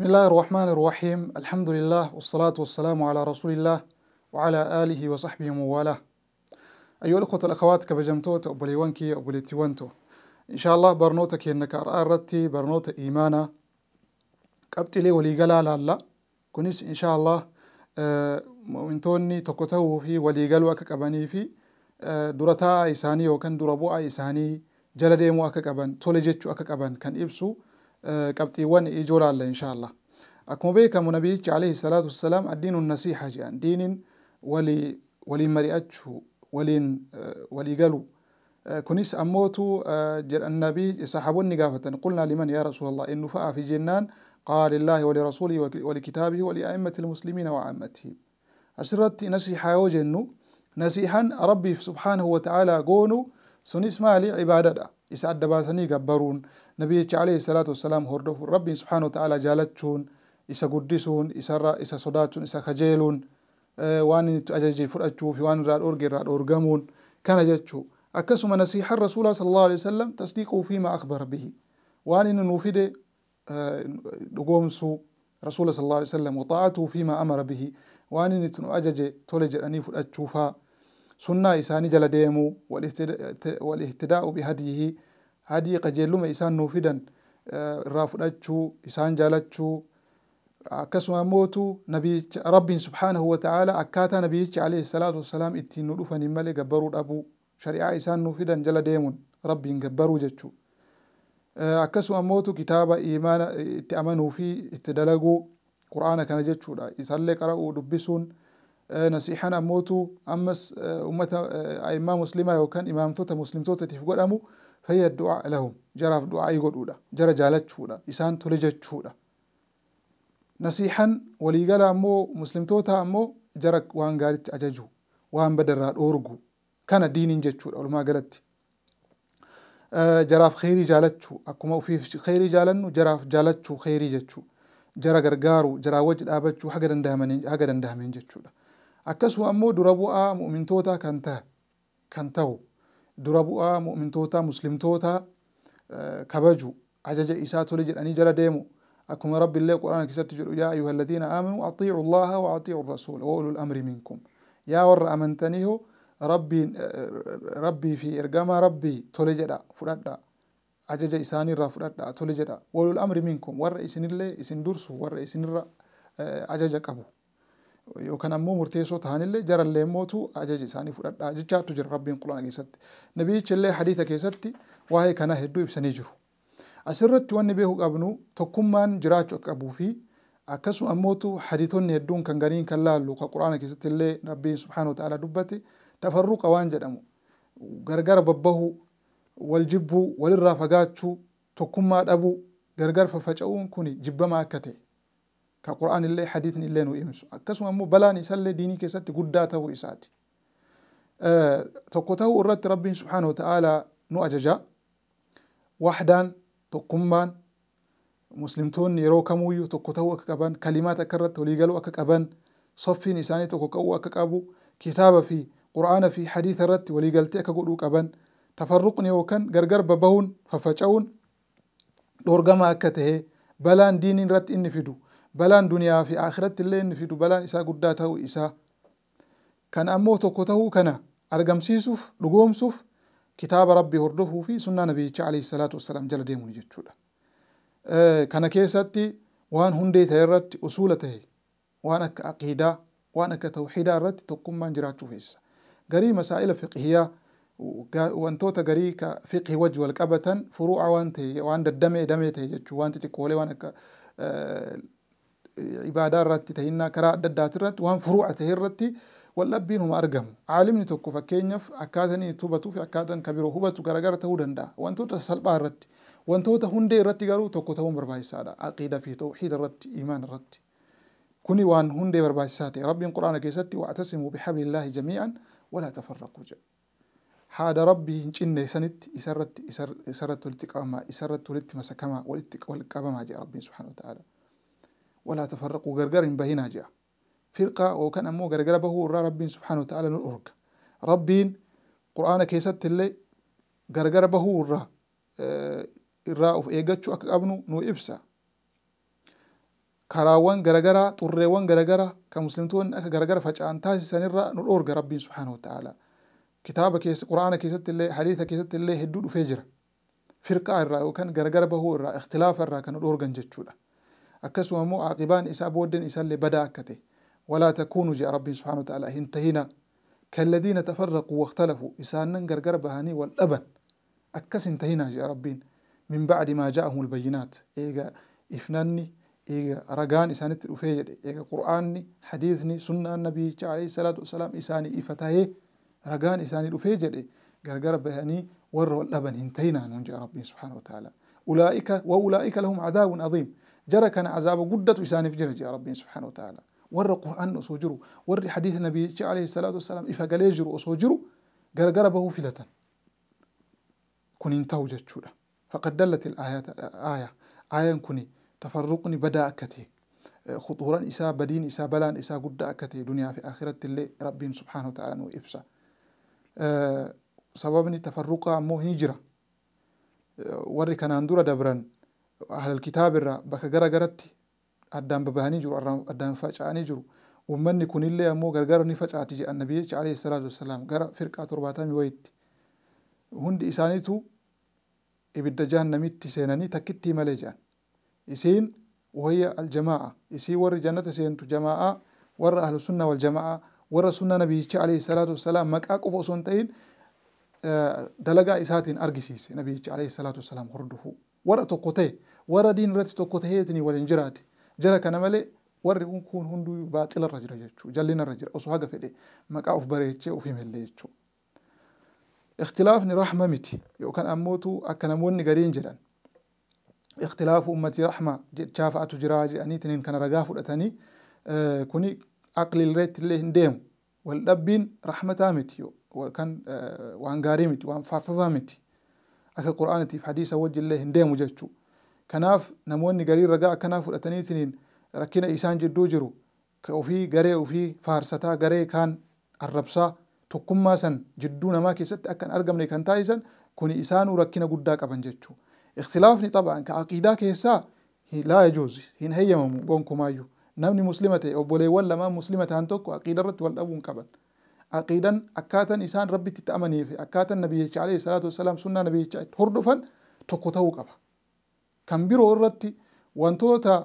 بسم الله الرحمن الرحيم الحمد لله والصلاة والسلام على رسول الله وعلى آله وصحبه مواله أيها الأخوة الأخوات كبجمتو والأخوات وانكي أبوليوانكي تيوانتو إن شاء الله برنوتا كينك أرأرتي برنوتا إيمانا كابتلي ولي لا لا كنس إن شاء الله مؤمنتوني تكتو في ولي وليقلوا كباني في درتا إساني وكان دربوا إساني جلدي مو أكاكبان تولجتشو أكاكبان كان إبسو qabxiiwwan ijoo laalla inshaallah akkuma beekamu nabiyichi alayhi salaatu wassalaam addiinu nasiiha jedhan diiniin walii waliin mari'achuu waliin walii galu kunis ammootu jedhan nabii saxaabonni gaafatan qulnaa liman yaa rasuula allah innu fa'aafi jennaan qaala lillaahi walirasuulihi walikitaabihi walia'immati lmuslimiina waaammatihi asirratti nasiihaa yoo jennu nasiihan rabbiif subhaanahu wa ta'aalaa goonu sunis maali ibaadadha isa adda baasanii gabbaruun nabi jecha alayhi salaatu wassalaam hordofuun rabbiin subhaana wata'aalaa jaalachuun isa guddisuun isarra isa sodaachuun isa kajeeluun waan inni itti ajajee fudhachuu fi waan irraa dhoorge irraa dhoorgamuun kana jechuu akkasuma nasiihaan rasuulaa sallallahu alaihi wasallam tasdiiquu fi maa akbara bihi waan inni nuu fide dhugoomsuu rasuula sallallahu alaihi wasallam wa xaacatuu fi maa amara bihi waan inni itti nu ajaje tole jedhanii fudhachuufaa sunnaa isaanii jala deemuu walihtidaa'u bihadyihi hadii qajeelluma isaan nuu fidan irraa fudhachuu isaan jaalachuu akkasuma mootu nabiyicha rabbiin subhaanahu wa ta'aalaa akkaataa nabiyichi alayhi salaatu wassalaam ittiin nu dhufan hin malee gabbaruu dhabuu shari'aa isaan nuu fidan jala deemuun rabbiin gabbaruu jechuu akkasuma mootu kitaaba imaana itti amanuu fi itti dalaguu qur'aana kana jechuudha isallee qara'uu dubbisuun nasiixan ammootu ammas ummata a'immaa muslimaa yookaan imaamtota muslimtootatiif godhamu fayya du'aa lahum jaraaf du'aa godhuudha jara jaalachuudha isaan tole jechuudha nasiixan waliigala ammoo muslimtoota ammoo jara waan gaaritti ajaju waan badarraa dhoorgu kana diiniin jechuudha walumaa galatti jaraaf kheyrii jaalachuu akkuma ufiif kheyrii jaalannu jaraaf jaalachuu kheyrii jechuu jara gargaaru jaraa wajji dhaabachuu haga dandahamiin jechuudha akkasuma ammoo dura bu'aa mu'mintootaa kan ta'a kan ta'u dura bu'aa mu'mintootaa muslimtootaa kabaju ajaja isaa tole jedhanii jala deemu akkuma rabbi illee quraana keessatti jedhu yaa ayyuha alladiina aamanuu atiicu llaha wa atiicu rasuula wa ulul amri minkum yaa warra amantanii hoo rabbiin rabbii fi ergamaa rabbii tole jedha fudhadha ajaja isaaniirraa fudhadha tole jedha walul amri minkum warra isinillee isin dursu warra isinirra ajaja qabu yookaan ammoo murteessoo ta'anillee jarallee mootu ajaji isaanii fudhadhaa jechaatu jira rabbiin qulana keessatti. Nabiyyichi illee hadiisa keessatti waa'ee kanaa hedduu ibsanii jiru. Asirratti wanni beekuu qabnu tokkummaan jiraachuu akka qabuu fi akkasuma ammootu hadiisonni hedduun kan gariin kan laallu kan quraana keessatti illee rabbiin subhaanahu ta'ala dubbate tafarruqa waan jedhamu gargar babbahu wal jibbuu walirraa fagaachuu tokkummaa dhabuu gargar faffaca'uun kun jibbamaa akka ka qur'aan illee hadiisni illee nu himsu akkasuma immoo balaan isaallee diinii keessatti guddaa ta'uu isaati tokko ta'uu irratti rabbiin subhaanahu ta'aalaa nu ajaja wahdaan tokkummaan muslimtoonni yeroo kamuuyyuu tokko ta'uu akka qaban kalimaat akka irratti waliigaluu akka qaban soffiin isaanii tokko ka'uu akka qabu kitaaba fi qur'aana fi hadiisa irratti waliigaltee akka godhuu qaban tafarruqni yookaan gargar babahuun faffaca'uun dhoorgamaa akka tahee balaan diiniin irratti inni fidu balaan duniyaa fi akhiratti illee inni fidu balaan isaa guddaa ta'uu isaa kan ammoo tokko ta'uu kana argamsiisuuf dhugoomsuuf kitaaba rabbii hordofuu fi sunnaa nabiyyicha alayhi salaatu wassalaam jala deemuun jechuudha. Kana keessatti waan hundee ta'e irratti usuula ta'e waan akka aqiidaa waan akka tawxiidaa irratti tokkummaan jiraachuu feessa. Garii masaa'ila fiqhiyaa wantoota garii ka fiqhi wajji wal qabatan furuuca waan ta'e waan daddamee damee ta'e jechuu waan xixiqqoolee waan akka ibaadaa irratti tahinnaa karaa adda addaati irratti waan furuu'a tahe irratti waldhabbiin huma argamu caalimni tokko fakkeenyaaf akkaataan itti hubatuuf akkaataan kan biroo hubatu garagara ta'uu danda'a wantoota salphaa irratti wantoota hundee irratti garuu tokko ta'uun barbaachisaadha aqiidaa fi tawxiida irratti imaan irratti kuni waan hundee barbaachisaa ta'e rabbiin quraana keessatti wactasimuu bihablillaahi jamii'an walaa tafarraquu jedha haada rabbii hin cinne sanitti isarratti isarratti walitti qabamaa isarratti walitti masakamaa walitti wal qabamaa jedha rabbiin subhaanahu wa ta'aala ولا تفرقوا غرغر بهنا جاء فرقة وكان أمو غرغر به رب سبحانه وتعالى نرغ ربين قرآن كيست اللي غرغر به الرا الرا أوف إيجاتشو أكابنو نو إبسا karaawwan garagaraa xurreewwan garagaraa kan muslimtoonni akka garagara faca'an taasisanirra nu dhoorga rabbiin subhaanahu ta'ala kitaaba keessa quraana keessatti illee hadiisa keessatti illee hedduu dhufee jira firqaa irraa yookaan garagara bahuu irraa ikhtilaafa irraa kan nu dhoorgan jechuudha akkasuma immoo aqibaan isaa booddeen isaallee badaa akka ta'e walaa takuunu jedha rabbiin subhaanahu ta'ala hin tahina kalladiina tafarraquu waktalafuu isaanan gargar bahanii wal dhaban akkas hin tahinaa jedha rabbiin min bacdi maa jaa'ahum albayinaat eega ifnanni eega ragaan isaanitti dhufee jedhe eega qur'aanni hadiisni sunnaan nabiyyicha alayhi salaatu wasalaam isaanii ifa tahee ragaan isaanii dhufee jedhe gargar bahanii warra wal dhaban hin tahinaa nun jedha rabbiin subhaanahu ta'ala ulaa'ika wa ulaa'ika lahum cadaabun adiim جرى كان عذاب قدت إساني في جرجي يا ربي سبحانه وتعالى ور القرآن أصوجره ور حديث النبي عليه الصلاة والسلام إفا قليجر أصوجره قال قربه فلة كن انتهو جتشولا فقد دلت الآية آية آية كني تفرقني بدا أكته خطورا إساء بدين إساء بلان إساء قد أكته دنيا في آخرة اللي ربي سبحانه وتعالى وإبسا آه، سببني تفرق مو هجرة آه، ور كان اندورا دبران أهل الكتاب الرّ بكرّر جرّتي أدم ببهني جرو أدم فجعني جرو ومن يكون إلا مو جرّر نفج عتيج النبي عليه الصلاة والسلام جرّ فرقة ترباتهم ويت هند إسانيته إبتدى جان نميت سيناني تكتي ملجا إسين وهي الجماعة إسي ور جنة سين جماعة ور أهل السنة والجماعة ور سنة نبي عليه الصلاة والسلام مك أكو فصنتين آه، دلقا إساتين أرجسيس نبي عليه الصلاة والسلام خردهو ور توقتين waradin rati to kota heetni walin jiraati jira kana male warri kun kun hundu baatil rajra jechu jallina rajra osu haga fede maqa of bareche of himelle jechu اختلاف رحمة متي يو كان أموتو أكن أموني قرين جلان اختلاف أمتي رحمة شافة تجراجي أني تنين كان رقافو أتاني أه كوني أقل الريت اللي هنديم والدبين رحمة تامتي وكان أه وان قاري متي وان في حديثة وجه اللي هنديم وجهتشو Kanaaf namoonni gariirra ga'a kanaaf fudhataniitiin rakkina isaan jidduu jiru ofii garee ofii faarsataa garee kaan arrabsaa tokkummaa san jidduu namaa keessatti akka hin argamne kan taasisan kun isaanuu rakkina guddaa qaban jechuu. Ikhtilaafni xaba'an ka aqiidaa keessaa laa yajuuz hin heeyyamamu gonkumaayyuu. Namni muslima ta'e obboleewwan lamaa muslima ta'an tokko aqiida irratti wal dhabuun qaban. Aqiidan akkaataan isaan rabbitti ta'amanii fi akkaataan nabiyyicha alayhi salaatu wassalaam sunnaa nabiyyicha hordofan tokko ta'uu qaba. كان برو الرتي وانتوتا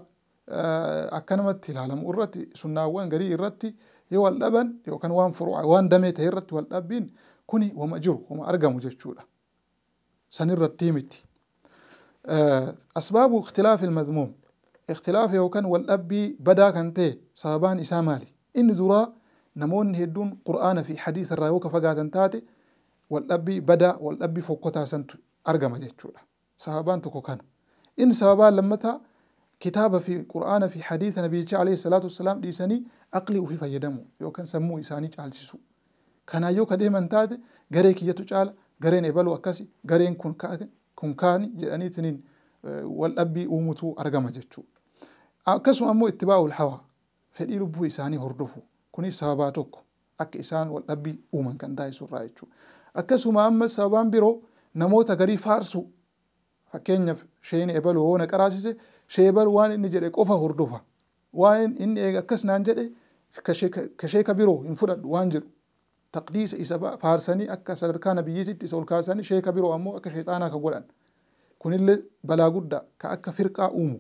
اكنمت العالم الرتي سنة وان قري الرتي يو اللبن يو كان وان فروع وان دميت الرتي والابين كوني ومأجور وما أرجع مجتشولة سن الرتيمتي أسباب اختلاف المذموم اختلاف يو كان والأبي بدا كان تي سببان إسامالي إن ذرا نمون هدون قرآن في حديث الرايوك فقاتا تاتي والأبي بدا والأبي فوقتا سنت أرجع مجتشولة سببان تكو كانوا إن سببا لمتا كتاب في قرآن في حديث نبي عليه الصلاة والسلام ديسني أقلي وفي فيدمو يو كان سمو إساني جالسيسو كان يو كده من تاد غري كيتو جال غري نبلو أكاسي غري كن كن كان جراني تنين آه، والأبي أموتو أرقم جتشو أكسو آه، أمو اتباع الحوى فدي لبو إساني هردفو كوني سببا أك إسان والأبي أومن كان دايسو رايتشو أكسو ما أما سببان برو نموت غري فارسو فكينيف sheen ebaluu hoona qaraasise shee ebaluu waan inni jedhe qofa hordofa waan inni eega akkas naan jedhe ka sheeka biroo hin fudhadhu waan jedhu taqdiisa isa faarsanii akka sadarkaa nabiyyiititti isa ol kaasanii sheeka biroo ammoo akka sheexaanaa ka godhan kunillee balaa guddaa ka akka firqaa uumu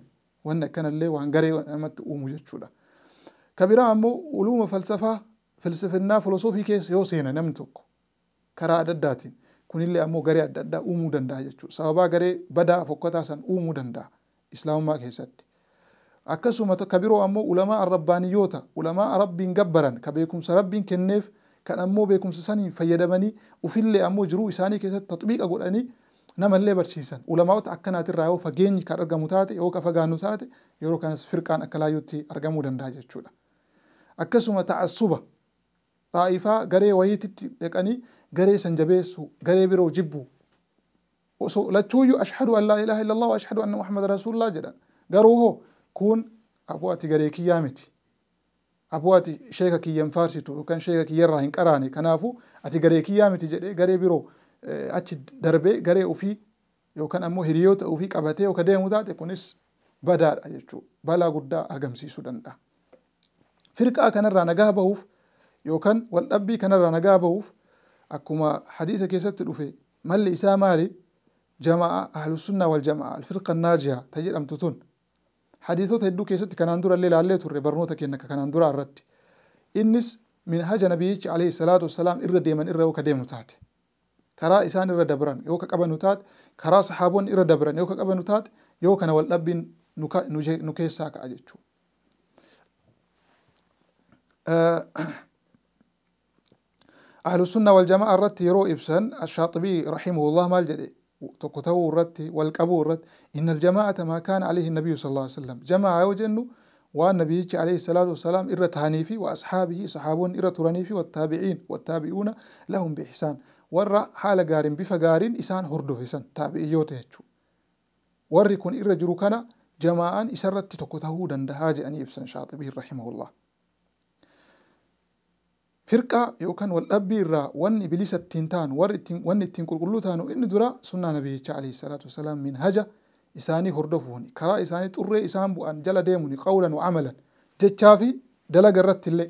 wanni akkanallee waan garee namatti uumu jechuudha. Ka biraa ammoo uluuma falsafaa filsifinnaa filosoofii keessa yoo seena namni tokko karaa adda addaatiin kunillee ammoo garee adda addaa uumuu danda'a jechuudha. Sababaa garee badaa fokkataa san uumuu danda'a islaamummaa keessatti. Akkasuma ka biroo ammoo ulamaa arrabbaaniyyoota ulamaa rabbiin gabbaran ka beekumsa rabbiin kenneef kan ammoo beekumsa saniin fayyadamanii ufillee ammoo jiruu isaanii keessatti tatbiiqa godhanii namallee barsiisan. Ulamaa'ota akkanaatirraa yoo fageenyi kan argamu taate yoo ka fagaannu taate yeroo kanas firqaan akka laayyootti argamuu danda'a jechuudha. Akkasuma ta'assuba taa'ifaa garee wayiititti dhaqanii garee san jabeessu garee biroo jibbu osoo lachuuyyuu ashhadu an laa ilaaha illallah wa ashhadu anna muhammada rasuulullah jedhan garuu hoo kun aboo ati garee kiyyaa miti aboo ati sheeka kiyyan faarsitu yookaan sheeka kiyyarraa hin qaraane kanaafu ati garee kiyyaa miti jedhee garee biroo achi darbee garee ofii yookaan ammoo hiriyoota ofii qabatee yookaan deemu taate kunis badaadha jechuudha balaa guddaa argamsiisuu danda'a. Firqaa kanarraa nagaa bahuuf yookaan waldhabbii kanarraa nagaa bahuuf akkuma hadiisa keessatti dhufe malli isaa maali jama'a ahlusunnaa wal jama'a alfirqa naajiha ta jedhamtu tun hadiisota hedduu keessatti kanaan dura illee laallee turre barnoota kenna kanaan dura irratti innis min haja nabiyyichi alayhi salaatu wassalaam irra deeman irra yoo ka deemnu taate karaa isaan irra dabran yoo ka qabanu taate karaa saxaaboonni irra dabran yoo ka qabanu taate yoo kana wal dhabbiin nu keessaa ka'a jechuudha. أهل السنة والجماعة الرت يرو إبسن الشاطبي رحمه الله مال جدي تكتو الرت والقبو الرت إن الجماعة ما كان عليه النبي صلى الله عليه وسلم جماعة وجنه والنبي عليه الصلاة والسلام إرة هانيفي وأصحابه صحابون إرة رنيفي والتابعين والتابعون لهم بإحسان ورا حال قارن بفقارن إسان هردو إسان تابعيوته ورّي كن إرة جروكنا جماعا إسرت تقتو دندهاج أن يبسن شاطبي رحمه الله Firqaa yookaan waldhabbii irraa wanni bilisa ittiin ta'an warri ittiin wanni ittiin qulqulluu ta'an inni dura sunnaa nabiyyicha alayhi salaatu wasalaam min haja isaanii hordofuun karaa isaanii xurree isaan bu'an jala deemuun qawlan wa amalan jechaa fi dalaga irratti illee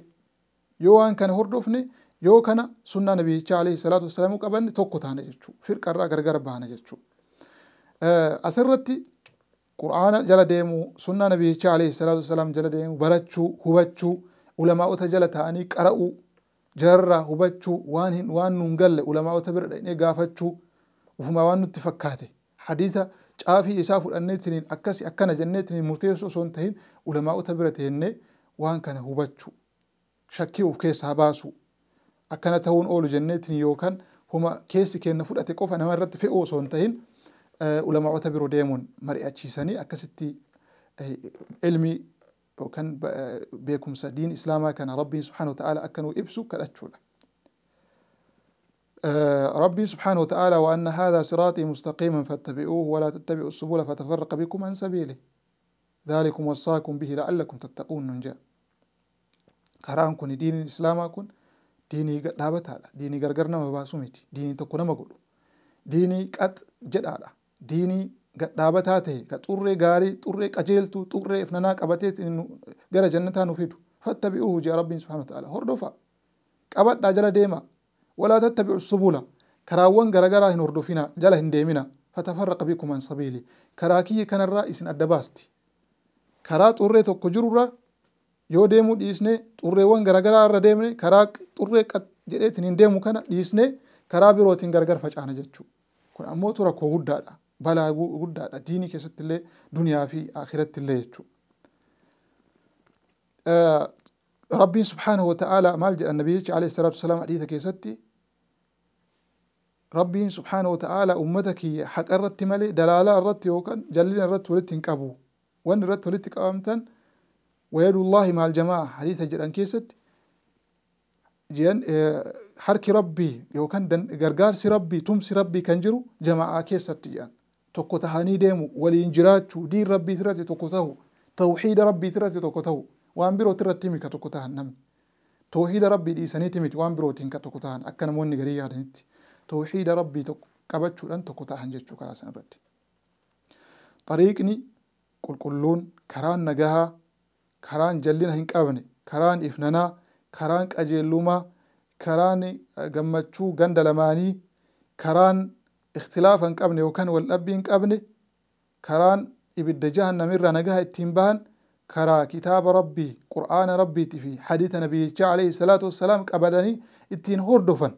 yoo waan kana hordofne yoo kana sunnaa nabiyyicha alayhi salaatu wasalaam qabanne tokko taana jechuudha firqa irraa gargar baana jechuudha asirratti quraana jala deemu sunnaa nabiyyicha alayhi salaatu wasalaam jala deemu barachuu hubachuu ulamaa'ota jala taa'anii qara'uu jarraa hubachuu waan hin waan nuun galle ulamaa'ota bira dhaqnee gaafachuu ufumaa waan nutti fakkaate hadiisa caafii isaa fudhannee tiniin akkasi akkana jennee tiniin murteessu osoo hin ta'in ulamaa'ota bira teennee waan kana hubachuu shakkii of keessaa baasuu akkana ta'uun oolu jennee tiniin yookaan huma keessi kenna fudhate qofa nama irratti fe'uu osoo hin ta'in ulamaa'ota biroo deemuun mari'achiisanii akkasitti ilmii كان بيكم سدين إسلاما كان ربي سبحانه وتعالى أكنوا إبسو كالأتشولا آه، ربي سبحانه وتعالى وأن هذا صراطي مستقيما فاتبعوه ولا تتبعوا السبول فتفرق بكم عن سبيله ذلكم وصاكم به لعلكم تتقون ننجا كوني دين الإسلام كون ديني دابت هذا ديني قرقرنا مباسومتي ديني تكون مقولو ديني قد جدالا ديني gadhaabataa ta'e ka xurree gaarii xurree qajeeltuu xurree ifnanaa qabatee gara jannataa nu fidu fattabi'uuhu jee rabbiin subhaanahu ta'ala hordofaa qabadhaa jala deema. walaa tattabi'u subula karaawwan garaa hin hordofinaa jala hin deeminaa fatafarraqa bikum an sabiili karaa kiyya kanarraa isin adda baasti karaa xurree tokko jirurra yoo deemuu dhiisne xurreewwan garaa irra deemne karaa xurree jedhee isin hin deemu kana dhiisne karaa birootin gargar facaana jechuudha kun ammoo tura koo guddaadha. balaaguu guddaadha diinii keessatti illee duniyaa fi akhiratti illee jechuudha. Rabbiin subhaanahu wa ta'aalaa maal jedha nabiyyichi alayhi salaatu wasalaam hadiisa keessatti rabbiin subhaanahu wa ta'aalaa ummata kiyya haqa irratti malee dalaalaa irratti yookaan jallina irratti walitti hin qabu wanni irratti walitti qabamtan wayadullaahi maal jamaa hadiisa jedhan keessatti harki rabbii yookaan gargaarsi rabbii tumsi rabbii kan jiru jamaa'aa keessatti jedhan tokko tahanii deemu waliin jiraachuu diin rabbii irratti tokko ta'u tawxiida rabbii irratti tokko ta'u waan birooti irratti himi ka tokko tahan namni tawxiida rabbii dhiisaniiti miti waan birootiin ka tokko tahan akka namoonni garii yaadanitti tawxiida rabbii tokko qabachuudhaan tokko tahan jechuu karaa san irratti. Xariiqni qulqulluun karaan nagahaa karaan jallina hin qabne karaan ifnanaa karaan qajeellumaa karaan gammachuu ganda lamaanii karaan اختلافا قبني وكان والأبين قبني كران إبد جهن نمر نقاه التنبان كرا كتاب ربي قرآن ربي في حديث نبي عليه الصلاة والسلام قبلني اتين هردفا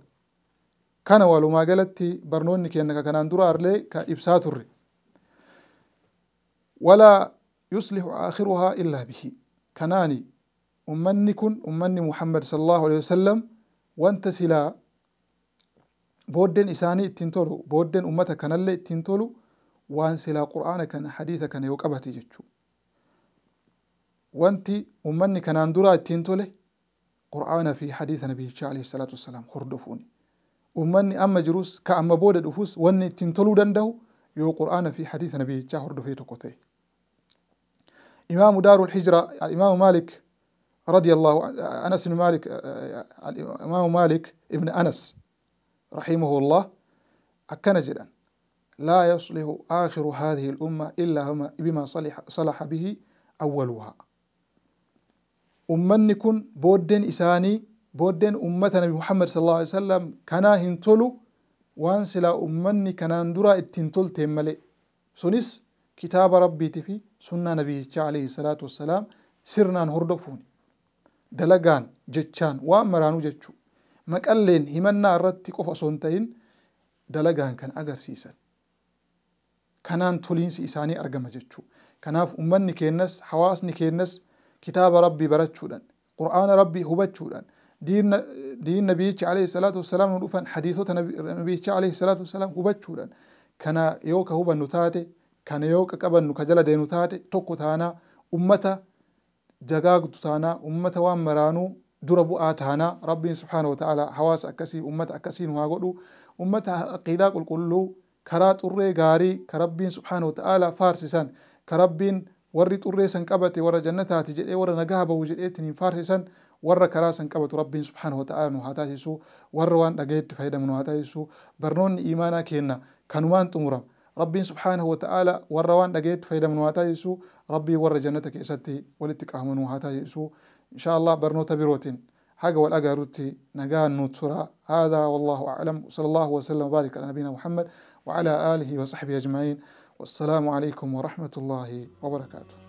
كان والو ما قلت برنون كأنك كان اندور أرلي كإبسات ولا يصلح آخرها إلا به كناني أمني كن أمني محمد صلى الله عليه وسلم وانت سلا booddeen isaanii ittiin tolu booddeen ummata kanallee ittiin tolu waan silaa qur'aana kana hadiisa kana yoo qabate jechuudha. Wanti ummanni kanaan duraa ittiin tole qur'aana fi hadiisa nabiyyicha alayhi salaatu wassalaam hordofuuni. Ummanni amma jirus ka amma booda dhufus wanni ittiin toluu danda'u yoo qur'aana fi hadiisa nabiyyichaa hordofee tokko ta'e. إمام دار الحجرة الإمام مالك رضي الله عنه أنس بن مالك الإمام مالك رحمه الله أكن لا يصلح آخر هذه الأمة إلا بما صلح, صلح به أولها أمني بودن إساني بودن أمتنا بمحمد صلى الله عليه وسلم كنا هنتلو وان سلا أمني كنا ندرا اتنتل تملي سنس كتاب ربي تفي سنة نبي عليه الصلاة والسلام سرنا هردفوني دلقان جتشان وامرانو جتشو maqalleen himannaa irratti qofa osoo hin ta'in dalagaan kan agarsiisan kanaan toliinsi isaanii argama jechuudha. Kanaaf uummanni keenyas hawaasni keenyas kitaaba rabbii barachuudhaan quraana rabbii hubachuudhaan diin nabiyyicha alayhi salaatu wassalaam nu dhufan hadiisota nabiyyicha alayhi salaatu wassalaam hubachuudhaan kana yoo ka hubannu taate kana yoo ka qabannu ka jala deenu taate tokko taanaa uummata jagaagdu taanaa uummata waan maraanuu dura bu'aa taana rabbiin subhaanahu wata'aalaa hawaasa akkasii ummata akkasiin waa godhu ummata aqiidaa qulqulluu karaa xurree gaarii ka rabbiin subhaanahu wata'aalaa faarsisan ka rabbiin warri xurree san qabate warra jannataati jedhee warra nagaa bahu jedheetiin hin faarsisan warra karaa san qabatu rabbiin subhaanahu wata'aalaa nu haa taasisu warra waan dhagayetti fayyadamnu haa taasisu barnoonni imaanaa kenna kanumaan xumura rabbiin subhaanahu wata'aalaa warra waan dhagayetti fayyadamnu haa taasisu rabbii warra jannata keessatti walitti qaamanu haa taasisu إن شاء الله برنوتا بروتين حاجة والأجا روتي نجا نوتورا هذا والله أعلم وصلى الله وسلم وبارك على نبينا محمد وعلى آله وصحبه أجمعين والسلام عليكم ورحمة الله وبركاته